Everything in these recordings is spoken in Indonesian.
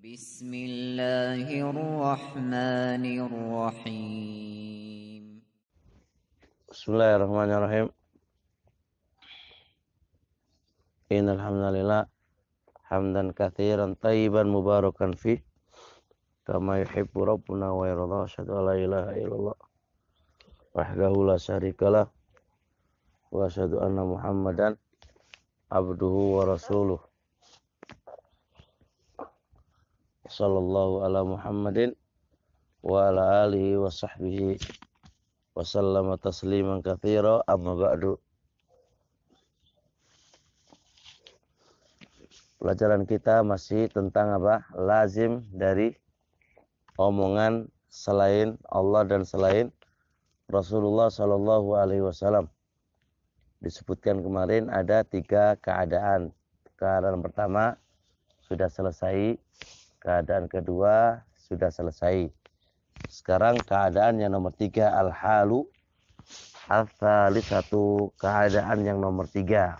Bismillahirrahmanirrahim. Bismillahirrahmanirrahim. Innal hamdalillah hamdan katsiran tayyiban mubarakan fi kama yuhibbu rabbuna wa yarda. Asyhadu an ilaha illallah wahdahu la syarikalah wa asyhadu anna muhammadan abduhu wa rasuluh. sallallahu ala Muhammadin wa ala alihi wa sahbihi wa sallama tasliman katsira amma ba'du Pelajaran kita masih tentang apa? Lazim dari omongan selain Allah dan selain Rasulullah Shallallahu Alaihi Wasallam. Disebutkan kemarin ada tiga keadaan. Keadaan pertama sudah selesai Keadaan kedua sudah selesai. Sekarang keadaan yang nomor tiga al-halu al satu keadaan yang nomor tiga.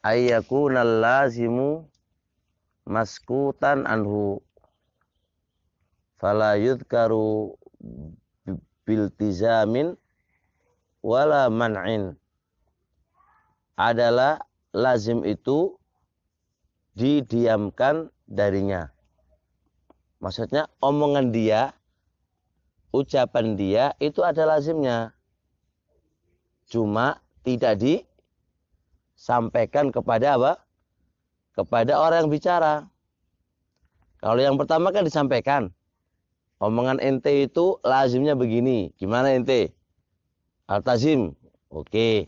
Ayyaku lazimu maskutan anhu. Fala yudkaru biltizamin wala man'in. Adalah lazim itu didiamkan darinya. Maksudnya omongan dia, ucapan dia itu ada lazimnya. Cuma tidak disampaikan kepada apa? Kepada orang yang bicara. Kalau yang pertama kan disampaikan. Omongan ente itu lazimnya begini. Gimana ente? Altazim. Oke.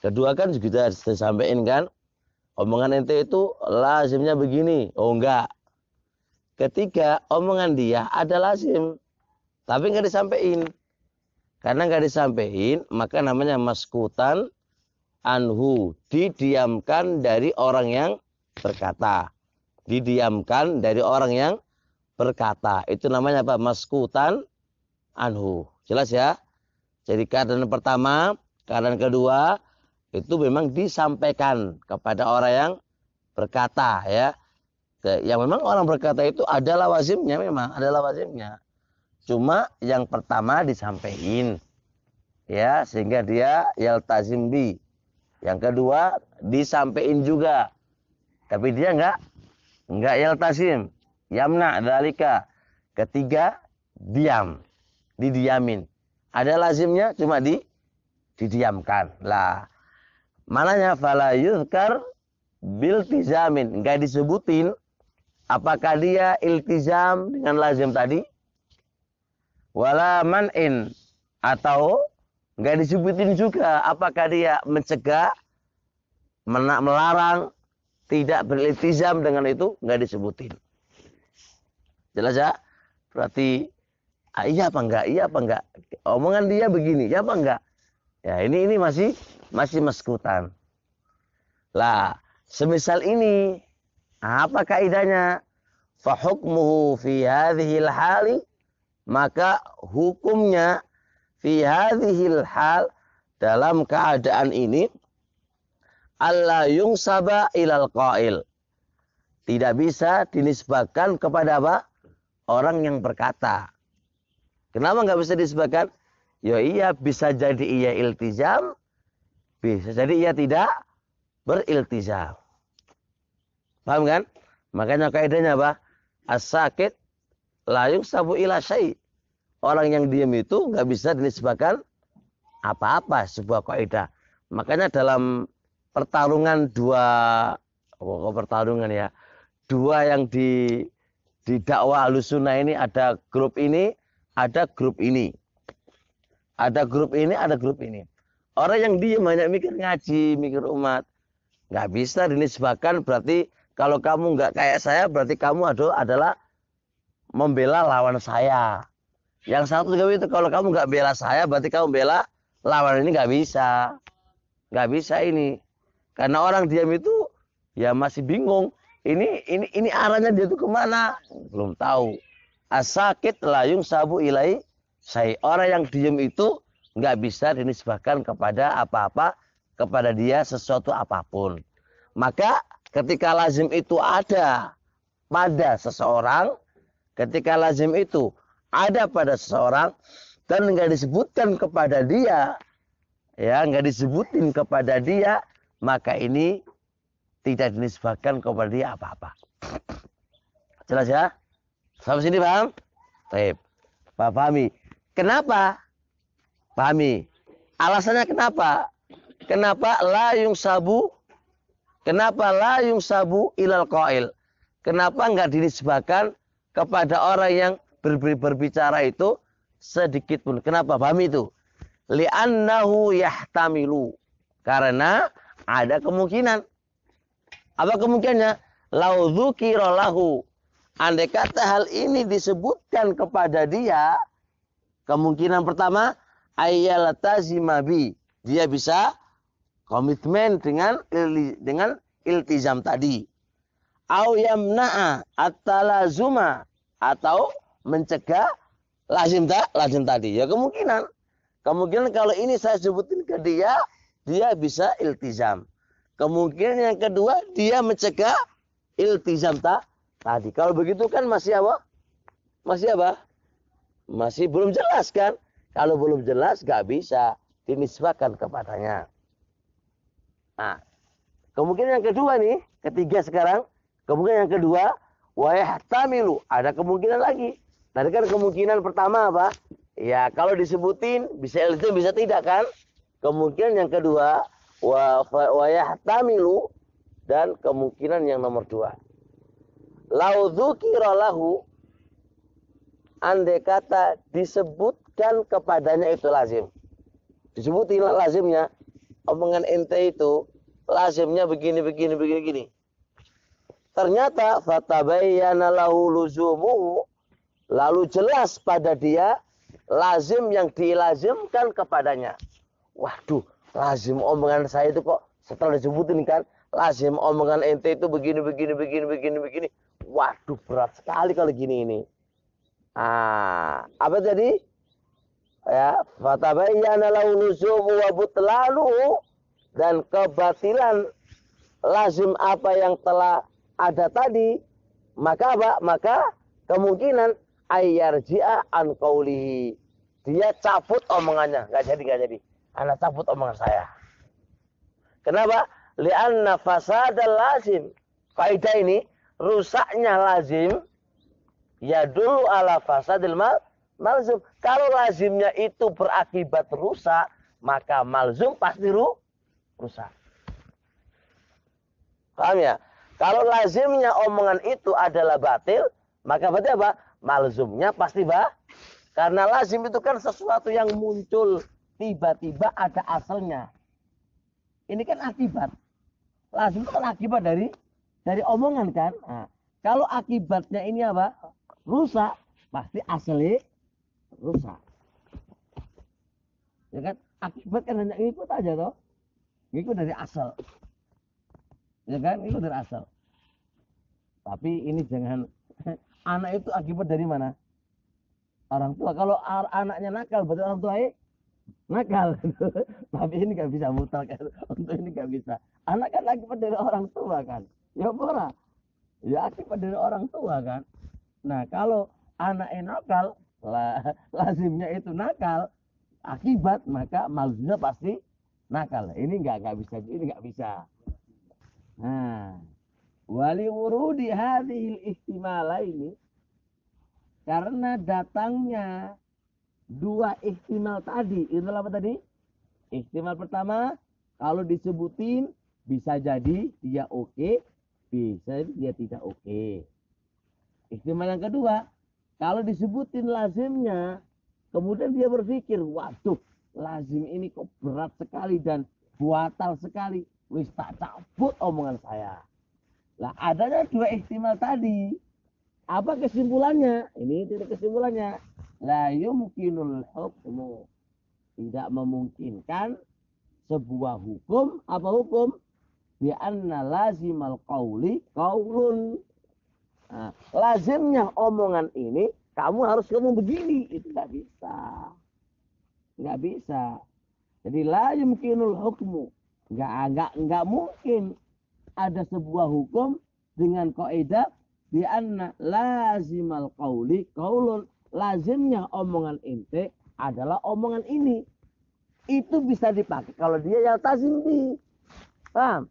Kedua kan juga disampaikan kan? Omongan ente itu lazimnya begini. Oh enggak. Ketiga, omongan dia ada lazim. Tapi enggak disampaikan. Karena enggak disampaikan, maka namanya maskutan anhu. Didiamkan dari orang yang berkata. Didiamkan dari orang yang berkata. Itu namanya apa? Maskutan anhu. Jelas ya? Jadi keadaan pertama, keadaan kedua, itu memang disampaikan kepada orang yang berkata ya yang memang orang berkata itu adalah wazimnya memang adalah wazimnya cuma yang pertama disampaikan ya sehingga dia yaltazim bi yang kedua disampaikan juga tapi dia enggak enggak yaltazim yamna dalika ketiga diam didiamin ada lazimnya cuma di didiamkan lah Mananya fala yuzkar tizamin, nggak disebutin apakah dia iltizam dengan lazim tadi. Wala man'in. Atau nggak disebutin juga apakah dia mencegah, melarang, tidak beriltizam dengan itu. Nggak disebutin. Jelas ya? Berarti ah, iya apa enggak? Iya apa enggak? Omongan dia begini, ya apa enggak? Ya ini ini masih masih meskutan. Lah, semisal ini apa kaidahnya? Fahukmuhu fi hadhil hali maka hukumnya fi hadhil hal dalam keadaan ini Allah yungsaba ilal qail. Tidak bisa dinisbahkan kepada apa? Orang yang berkata. Kenapa nggak bisa disebabkan Ya iya bisa jadi iya iltizam, bisa jadi ia tidak beriltizam. Paham kan? Makanya kaidahnya apa? As-sakit layung sabu ila syai. Orang yang diam itu nggak bisa dinisbahkan apa-apa sebuah kaidah. Makanya dalam pertarungan dua oh, pertarungan ya. Dua yang di di dakwah Ahlussunnah ini ada grup ini, ada grup ini. Ada grup ini, ada grup ini. Orang yang diam hanya mikir ngaji, mikir umat. Nggak bisa dinisbahkan berarti kalau kamu nggak kayak saya berarti kamu aduh adalah membela lawan saya. Yang satu juga itu kalau kamu nggak bela saya berarti kamu bela lawan ini nggak bisa. Nggak bisa ini. Karena orang diam itu ya masih bingung. Ini ini ini arahnya dia tuh kemana? Belum tahu. Asakit layung sabu ilai. Saya orang yang diam itu nggak bisa dinisbahkan kepada apa-apa kepada dia sesuatu apapun. Maka ketika lazim itu ada pada seseorang, ketika lazim itu ada pada seseorang dan nggak disebutkan kepada dia, ya nggak disebutin kepada dia, maka ini tidak dinisbahkan kepada dia apa-apa. Jelas ya? Sampai sini paham? Baik. Pak Fahmi. Kenapa? Pahami? Alasannya kenapa? Kenapa la sabu? Kenapa la yung sabu ilal qail? Kenapa enggak dinisbahkan kepada orang yang berbicara itu sedikit pun? Kenapa? Pahami itu? Li'annahu yahtamilu. Karena ada kemungkinan. Apa kemungkinannya? Lau lahu. Andai kata hal ini disebutkan kepada dia, kemungkinan pertama ayyalatazima bi. Dia bisa komitmen dengan dengan iltizam tadi. Au yamna'a atalazuma atau mencegah lazim tak lazim tadi. Ya kemungkinan. Kemungkinan kalau ini saya sebutin ke dia, dia bisa iltizam. Kemungkinan yang kedua, dia mencegah iltizam tak tadi. Kalau begitu kan masih apa? Masih apa? Masih belum jelas kan? Kalau belum jelas gak bisa dinisbahkan kepadanya. Nah, kemungkinan yang kedua nih, ketiga sekarang, kemungkinan yang kedua wayah Tamilu, Ada kemungkinan lagi. Tadi nah, kan kemungkinan pertama apa? Ya, kalau disebutin bisa itu bisa tidak kan? Kemungkinan yang kedua wayah Tamilu dan kemungkinan yang nomor dua. Lauzuki rolahu, andai kata disebut dan kepadanya itu lazim. Disebutin lazimnya. Omongan ente itu lazimnya begini begini begini gini. Ternyata fatabayyana lahu luzumuhu lalu jelas pada dia lazim yang dilazimkan kepadanya. Waduh, lazim omongan saya itu kok setelah disebutin kan lazim omongan ente itu begini begini begini begini begini. Waduh berat sekali kalau gini ini. Ah, apa tadi? ya fatabayyana lahu nuzumu wa butlalu dan kebatilan lazim apa yang telah ada tadi maka apa maka kemungkinan ayarji'a an qaulihi dia cabut omongannya nggak jadi nggak jadi anak cabut omongan saya kenapa li'anna fasadal lazim kaidah ini rusaknya lazim ya dulu ala fasadil mal malzum. Kalau lazimnya itu berakibat rusak, maka malzum pasti ru rusak. Paham ya? Kalau lazimnya omongan itu adalah batil, maka berarti apa? Malzumnya pasti bah. Karena lazim itu kan sesuatu yang muncul tiba-tiba ada asalnya. Ini kan akibat. Lazim itu kan akibat dari dari omongan kan. Nah, kalau akibatnya ini apa? Rusak, pasti asli rusak. Ya kan? Akibat kan hanya ngikut aja toh. Ngikut dari asal. Ya kan? Ngikut dari asal. Tapi ini jangan anak itu akibat dari mana? Orang tua. Kalau anaknya nakal, berarti orang tua nakal. Tapi ini gak bisa mutlak. Kan? Untuk ini gak bisa. Anak kan akibat dari orang tua kan. Ya pora. Ya akibat dari orang tua kan. Nah kalau anak nakal, la, lazimnya itu nakal akibat maka malunya pasti nakal ini nggak nggak bisa ini nggak bisa nah wali urudi hadhil ihtimala ini karena datangnya dua ihtimal tadi itu apa tadi ihtimal pertama kalau disebutin bisa jadi dia oke bisa jadi dia tidak oke okay. yang kedua kalau disebutin lazimnya, kemudian dia berpikir, waduh, lazim ini kok berat sekali dan buatal sekali. Wis tak cabut omongan saya. Lah adanya dua ihtimal tadi. Apa kesimpulannya? Ini tidak kesimpulannya. La yumkinul hukmu. Tidak memungkinkan sebuah hukum apa hukum bi anna lazimal qauli qaulun Nah, lazimnya omongan ini kamu harus kamu begini itu nggak bisa nggak bisa jadi la yumkinul hukmu nggak agak nggak mungkin ada sebuah hukum dengan kaidah di anna al kauli qaulun lazimnya omongan ente adalah omongan ini itu bisa dipakai kalau dia yang tazim paham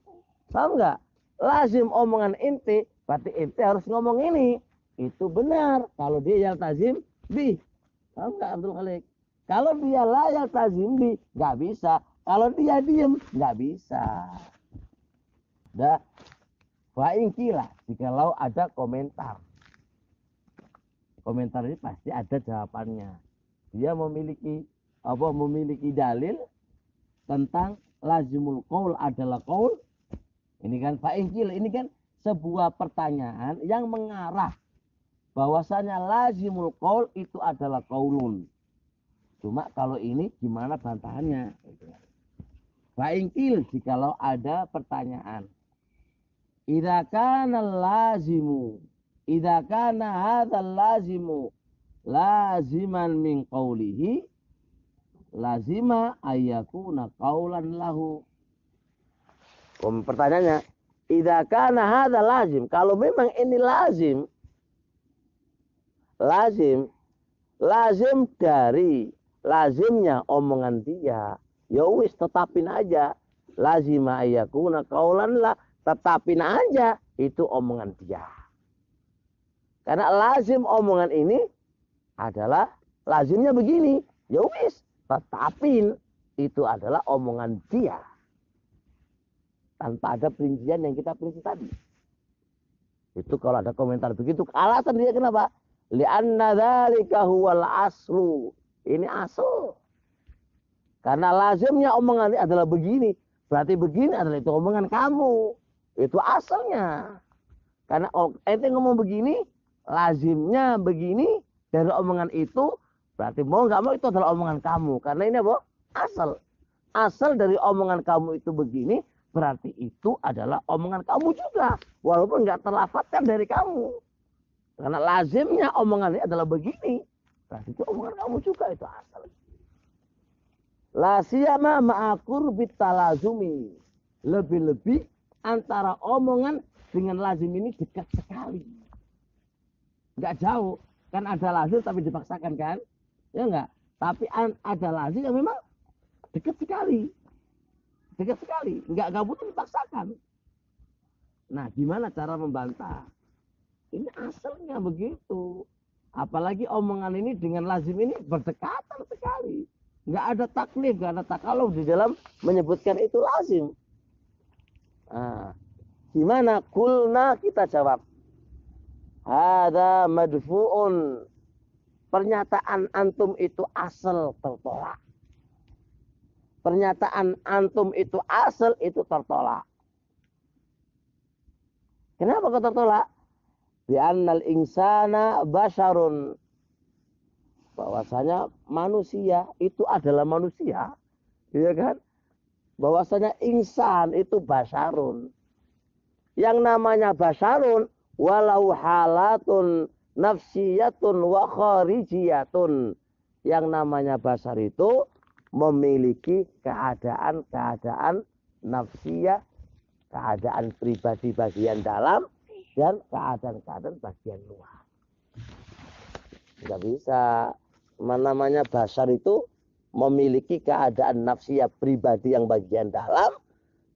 paham nggak lazim omongan inti Berarti ente harus ngomong ini. Itu benar. Kalau dia yang tazim, bi. Paham gak Abdul Khalik? Kalau dia layak tazim bi, Gak bisa. Kalau dia diem, gak bisa. Dah. Fa'in Jikalau ada komentar. Komentar ini pasti ada jawabannya. Dia memiliki apa memiliki dalil tentang lazimul qaul adalah qaul. Ini kan faingkil, Ini kan sebuah pertanyaan yang mengarah bahwasanya lazimul qaul itu adalah qaulun. Cuma kalau ini gimana bantahannya? Fa'ingkil jikalau ada pertanyaan. Idza kana lazimu idza kana hadzal lazimu laziman min qaulihi lazima ayyakuna qaulan lahu. pertanyaannya, Idza kana hadza lazim, kalau memang ini lazim lazim lazim dari lazimnya omongan dia. Ya wis tetapin aja lazim ayakuna kaulan lah tetapin aja itu omongan dia. Karena lazim omongan ini adalah lazimnya begini. Ya wis, tetapin itu adalah omongan dia tanpa ada perincian yang kita perinci tadi. Itu kalau ada komentar begitu, alasan dia kenapa? Li'anna dzalika huwal aslu. Ini asal. Karena lazimnya omongan ini adalah begini, berarti begini adalah itu omongan kamu. Itu asalnya. Karena ente ngomong begini, lazimnya begini dari omongan itu, berarti mau nggak mau itu adalah omongan kamu. Karena ini apa? Asal. Asal dari omongan kamu itu begini, Berarti itu adalah omongan kamu juga. Walaupun nggak terlafatkan dari kamu. Karena lazimnya omongan ini adalah begini. Berarti itu omongan kamu juga itu asal. La siyama ma'akur bitalazumi. Lebih-lebih antara omongan dengan lazim ini dekat sekali. Nggak jauh. Kan ada lazim tapi dipaksakan kan? Ya enggak? Tapi ada lazim yang memang dekat sekali. Dekat sekali. Enggak, enggak butuh dipaksakan. Nah, gimana cara membantah? Ini asalnya begitu. Apalagi omongan ini dengan lazim ini berdekatan sekali. Enggak ada taklif, enggak ada takalum di dalam menyebutkan itu lazim. Ah, gimana? Kulna kita jawab. Ada madfu'un. Pernyataan antum itu asal tertolak pernyataan antum itu asal itu tertolak. Kenapa kau tertolak? anal insana basarun. Bahwasanya manusia itu adalah manusia. Iya kan? Bahwasanya insan itu basarun. Yang namanya basarun walau halatun nafsiyatun wa kharijiyatun. Yang namanya basar itu memiliki keadaan-keadaan nafsiyah, keadaan pribadi bagian dalam, dan keadaan-keadaan bagian luar. Tidak bisa. Mana Namanya basar itu memiliki keadaan nafsiyah pribadi yang bagian dalam,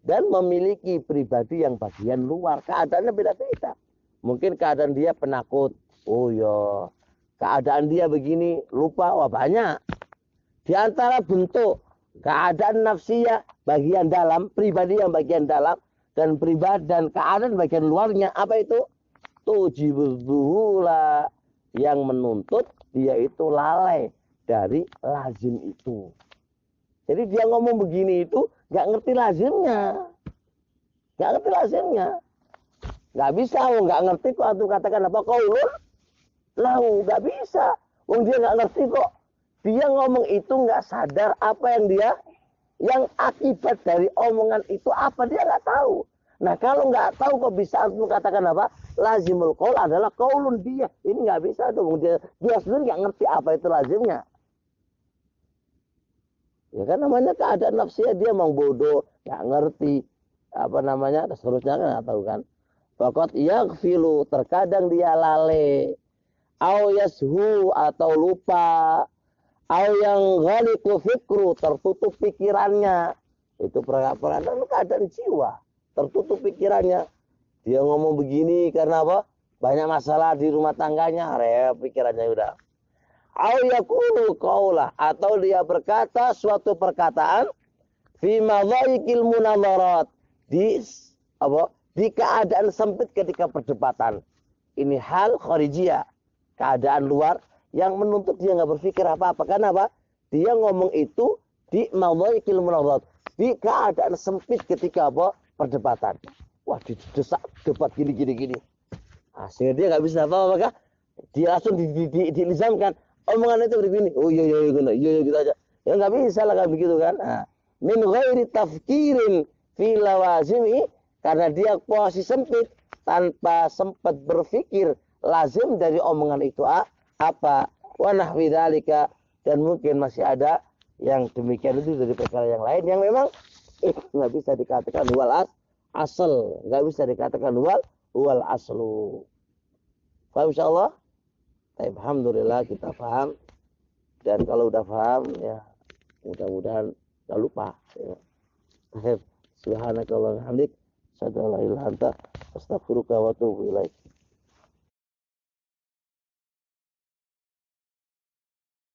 dan memiliki pribadi yang bagian luar. Keadaannya beda-beda. Mungkin keadaan dia penakut. Oh ya, keadaan dia begini, lupa, wah banyak di antara bentuk keadaan nafsiyah bagian dalam, pribadi yang bagian dalam, dan pribadi dan keadaan bagian luarnya, apa itu? Tujibul yang menuntut dia itu lalai dari lazim itu. Jadi dia ngomong begini itu nggak ngerti lazimnya, nggak ngerti lazimnya, nggak bisa, nggak ngerti kok aku katakan apa kau lalu nggak bisa, Wong dia nggak ngerti kok dia ngomong itu nggak sadar apa yang dia, yang akibat dari omongan itu apa dia nggak tahu. Nah kalau nggak tahu kok bisa antum katakan apa? Lazimul kol adalah kaulun dia. Ini nggak bisa tuh. Dia, dia sendiri nggak ngerti apa itu lazimnya. Ya kan namanya keadaan nafsiya dia mau bodoh, nggak ngerti apa namanya seterusnya kan nggak tahu kan. Fakot filu terkadang dia lale, au yashu atau lupa, Ayang yang fikru, tertutup pikirannya. Itu peradaban keadaan jiwa, tertutup pikirannya. Dia ngomong begini karena apa? Banyak masalah di rumah tangganya, rep pikirannya udah. Au yakulu kaulah atau dia berkata suatu perkataan fi madhaikil munadharat di apa? Di keadaan sempit ketika perdebatan. Ini hal khorijiyah, keadaan luar yang menuntut dia nggak berpikir apa-apa. Karena apa? Dia ngomong itu di mawdhaikil munadat. Di keadaan sempit ketika apa? Perdebatan. Wah, didesak debat gini-gini gini. Ah, sehingga dia nggak bisa apa-apa kah? Dia langsung di, di, di, Omongan itu begini. Oh iya iya iya gitu, iya iya gitu aja. Ya nggak bisa lah kan begitu kan. Nah, min ghairi tafkirin fi lawazimi karena dia posisi sempit tanpa sempat berpikir lazim dari omongan itu ah, apa wanah widalika dan mungkin masih ada yang demikian itu dari perkara yang lain yang memang nggak eh, bisa dikatakan wal as asal nggak bisa dikatakan wal wal aslu paham insyaallah Tapi alhamdulillah kita paham dan kalau udah paham ya mudah-mudahan nggak lupa ya. Subhanakallah hamdik. Sadalah ilhanta. Astagfirullah wa atubu